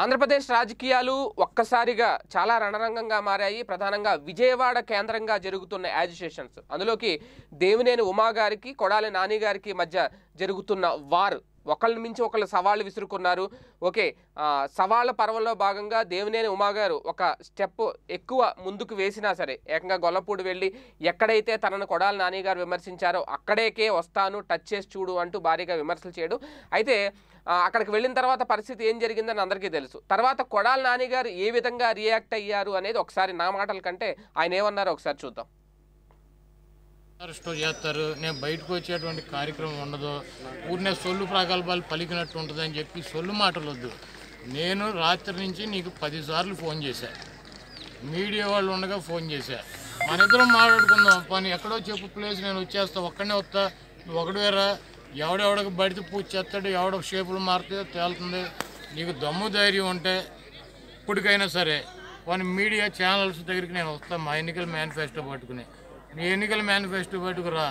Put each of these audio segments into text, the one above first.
ఆంధ్రప్రదేశ్ రాజకీయాలు ఒక్కసారిగా చాలా రణరంగంగా మారాయి ప్రధానంగా విజయవాడ కేంద్రంగా జరుగుతున్న యాజిటేషన్స్ అందులోకి దేవినేని ఉమా గారికి కొడాలి నాని గారికి మధ్య జరుగుతున్న వారు ఒకళ్ళ మించి ఒకళ్ళు సవాళ్ళు విసురుకున్నారు ఓకే సవాళ్ళ పర్వంలో భాగంగా దేవినేని ఉమాగారు ఒక స్టెప్ ఎక్కువ ముందుకు వేసినా సరే ఏకంగా గొల్లపూడి వెళ్ళి ఎక్కడైతే తనను కొడాలి నాని గారు విమర్శించారో అక్కడేకే వస్తాను టచ్ చేసి చూడు అంటూ భారీగా విమర్శలు చేయడు అయితే అక్కడికి వెళ్ళిన తర్వాత పరిస్థితి ఏం జరిగిందని అందరికీ తెలుసు తర్వాత కొడాలి నాని గారు ఏ విధంగా రియాక్ట్ అయ్యారు అనేది ఒకసారి నా మాటల కంటే ఆయన ఏమన్నారో ఒకసారి చూద్దాం స్టోర్ చేస్తారు నేను బయటకు వచ్చేటువంటి కార్యక్రమం ఉండదు ఊరినే సొల్లు ప్రగల్భాలు పలికినట్టు ఉంటుందని చెప్పి సొల్లు మాటలు వద్దు నేను రాత్రి నుంచి నీకు పదిసార్లు ఫోన్ చేశా మీడియా వాళ్ళు ఉండగా ఫోన్ చేశా మన ఇద్దరం మాట్లాడుకుందాం పని ఎక్కడో చెప్పు ప్లేస్ నేను వచ్చేస్తా ఒక్కడనే వస్తా ఒకడు వేరా ఎవడెవడకు బడితే పూజ చేస్తాడు ఎవడో షేపులు మారుతుందో తేలుతుంది నీకు దమ్ము ధైర్యం ఉంటే ఇప్పటికైనా సరే కొన్ని మీడియా ఛానల్స్ దగ్గరికి నేను వస్తాను మా ఎన్నికల మేనిఫెస్టో పట్టుకుని మీ ఎన్నికల మేనిఫెస్టో పెట్టుకురా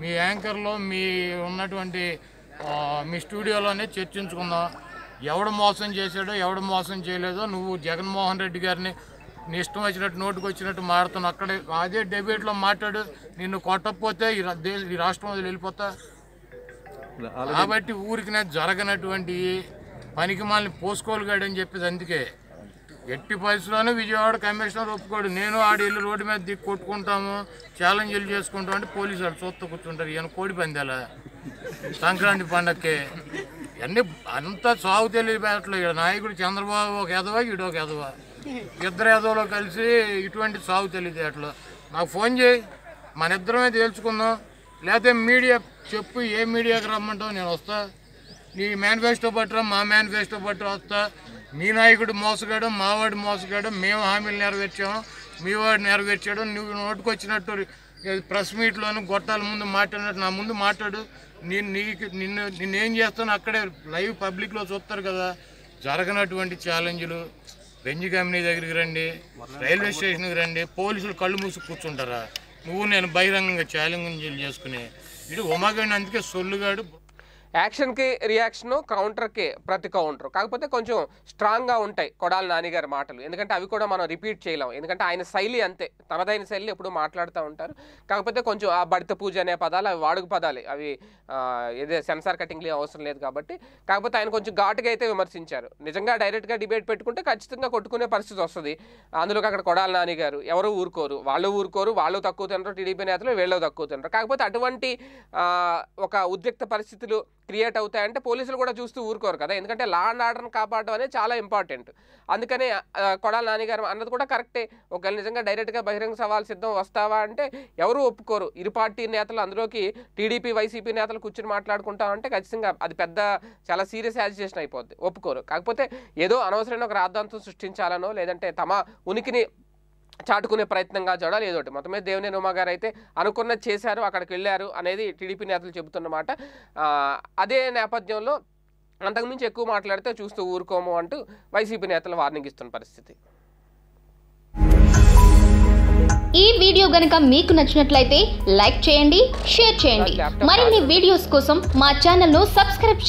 మీ యాంకర్లో మీ ఉన్నటువంటి మీ స్టూడియోలోనే చర్చించుకుందాం ఎవడు మోసం చేశాడో ఎవడు మోసం చేయలేదో నువ్వు జగన్మోహన్ రెడ్డి గారిని నీ ఇష్టం వచ్చినట్టు నోటుకు వచ్చినట్టు మారుతున్నావు అక్కడే అదే డెబేట్లో మాట్లాడు నిన్ను కొట్టకపోతే ఈ ఈ రాష్ట్రం వదిలి వెళ్ళిపోతా కాబట్టి ఊరికి జరగనటువంటి పనికి మాలని పోసుకోలుగాడని చెప్పేది అందుకే ఎట్టి పరిస్థితుల్లోనూ విజయవాడ కమిషనర్ ఒప్పుకోడు నేను ఆడి ఇల్లు రోడ్డు మీద దిక్కు కొట్టుకుంటాము ఛాలెంజ్లు చేసుకుంటాం అంటే పోలీసు వాళ్ళు చూస్తూ కూర్చుంటారు ఈయన కోడి పందేలా సంక్రాంతి పండక్కి అన్నీ అంతా సాగు తెలియబేటలో ఇక్కడ నాయకుడు చంద్రబాబు ఒక ఎదవా ఇడు ఒక ఎదవా ఇద్దరు ఎదవలో కలిసి ఇటువంటి సాగు తెలియదేటలు నాకు ఫోన్ చేయి మన ఇద్దరమే తెలుసుకుందాం లేకపోతే మీడియా చెప్పు ఏ మీడియాకి రమ్మంటావు నేను వస్తా నీ మేనిఫెస్టో పట్టురా మా మేనిఫెస్టో పట్టు వస్తా మీ నాయకుడు మోసగాడు మావాడు మోసగాడు మేము హామీలు నెరవేర్చాము మీ వాడు నెరవేర్చాడు నువ్వు నోటుకొచ్చినట్టు ప్రెస్ మీట్లోను గొట్టాల ముందు మాట్లాడినట్టు నా ముందు మాట్లాడు నేను నీకు నిన్ను నిన్నేం చేస్తాను అక్కడే లైవ్ పబ్లిక్లో చూస్తారు కదా జరగనటువంటి ఛాలెంజ్లు బెంజ్ కంపెనీ దగ్గరికి రండి రైల్వే స్టేషన్కి రండి పోలీసులు కళ్ళు మూసి కూర్చుంటారా నువ్వు నేను బహిరంగంగా ఛాలెంజ్ చేసుకుని ఇటు ఉమాగండి అందుకే సొల్లుగాడు యాక్షన్కి రియాక్షను కౌంటర్కి ప్రతి కౌంటర్ కాకపోతే కొంచెం స్ట్రాంగ్గా ఉంటాయి కొడాలి నానిగారి మాటలు ఎందుకంటే అవి కూడా మనం రిపీట్ చేయలేం ఎందుకంటే ఆయన శైలి అంతే తనదైన శైలి ఎప్పుడు మాట్లాడుతూ ఉంటారు కాకపోతే కొంచెం ఆ బడిత పూజ అనే పదాలు అవి వాడుక పదాలు అవి ఏదే సెన్సార్ కటింగ్లు అవసరం లేదు కాబట్టి కాకపోతే ఆయన కొంచెం ఘాటుగా అయితే విమర్శించారు నిజంగా డైరెక్ట్గా డిబేట్ పెట్టుకుంటే ఖచ్చితంగా కొట్టుకునే పరిస్థితి వస్తుంది అందులోకి అక్కడ కొడాలి నాని గారు ఎవరు ఊరుకోరు వాళ్ళు ఊరుకోరు వాళ్ళు తక్కువ తినరు టీడీపీ నేతలు వీళ్ళు తక్కువ తినరు కాకపోతే అటువంటి ఒక ఉద్రిక్త పరిస్థితులు క్రియేట్ అవుతాయంటే పోలీసులు కూడా చూస్తూ ఊరుకోరు కదా ఎందుకంటే లా అండ్ ఆర్డర్ని కాపాడడం అనేది చాలా ఇంపార్టెంట్ అందుకనే కొడాల నాన్నగారు అన్నది కూడా కరెక్టే ఒకవేళ నిజంగా డైరెక్ట్గా బహిరంగ సవాల్ సిద్ధం వస్తావా అంటే ఎవరు ఒప్పుకోరు ఇరు పార్టీ నేతలు అందులోకి టీడీపీ వైసీపీ నేతలు కూర్చుని మాట్లాడుకుంటా అంటే ఖచ్చితంగా అది పెద్ద చాలా సీరియస్ యాజిటేషన్ అయిపోద్ది ఒప్పుకోరు కాకపోతే ఏదో అనవసరమైన ఒక రాద్ధాంతం సృష్టించాలనో లేదంటే తమ ఉనికిని చాటుకునే ప్రయత్నంగా చూడాలి ఏదోటి మొత్తమే దేవినేని ఉమాగారు అయితే అనుకున్నది చేశారు అక్కడికి వెళ్ళారు అనేది టీడీపీ నేతలు చెబుతున్నమాట అదే నేపథ్యంలో అంతకుమించి ఎక్కువ మాట్లాడితే చూస్తూ ఊరుకోము అంటూ వైసీపీ నేతలు వార్నింగ్ ఇస్తున్న పరిస్థితి ఈ వీడియో గనక మీకు నచ్చినట్లయితే లైక్ చేయండి షేర్ చేయండి మరిన్ని వీడియోస్ కోసం మా ను సబ్స్క్రైబ్